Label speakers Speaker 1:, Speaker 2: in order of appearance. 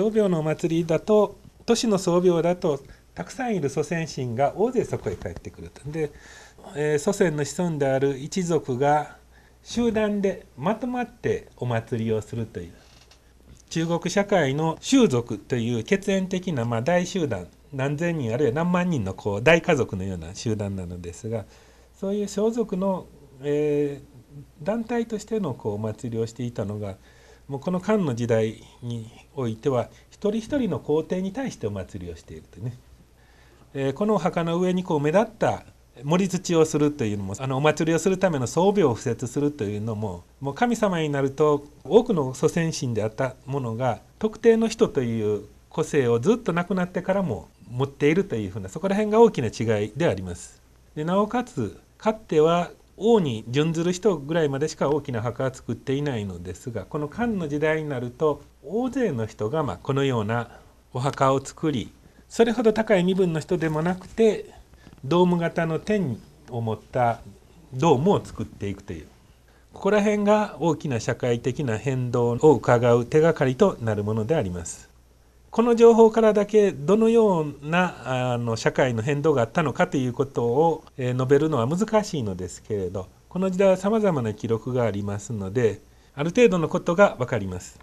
Speaker 1: 宗廟のお祭りだと都市の宗廟だとたくさんいる祖先神が大勢そこへ帰ってくるとで、えー、祖先の子孫である一族が集団でまとまってお祭りをするという中国社会の宗族という血縁的なま大集団何千人あるいは何万人のこう大家族のような集団なのですがそういう装束の、えー、団体としてのこうお祭りをしていたのがもうこの漢の時代においては一人一人の皇帝に対してお祭りをしているというね、えー、このお墓の上にこう目立った盛り土をするというのもあのお祭りをするための装備を敷設するというのももう神様になると多くの祖先神であったものが特定の人という個性をずっと亡くなってからも持っているというふうなそこら辺が大きな違いであります。でなおかつかつては王に準ずる人ぐらいまでしか大きな墓は作っていないのですがこの漢の時代になると大勢の人がまこのようなお墓を作りそれほど高い身分の人でもなくてドーム型の天を持ったドームを作っていくというここら辺が大きな社会的な変動をうかがう手がかりとなるものであります。この情報からだけどのようなあの社会の変動があったのかということを、え述べるのは難しいのですけれどこの時代はさまざまな記録がありますのである程度のことが分かります。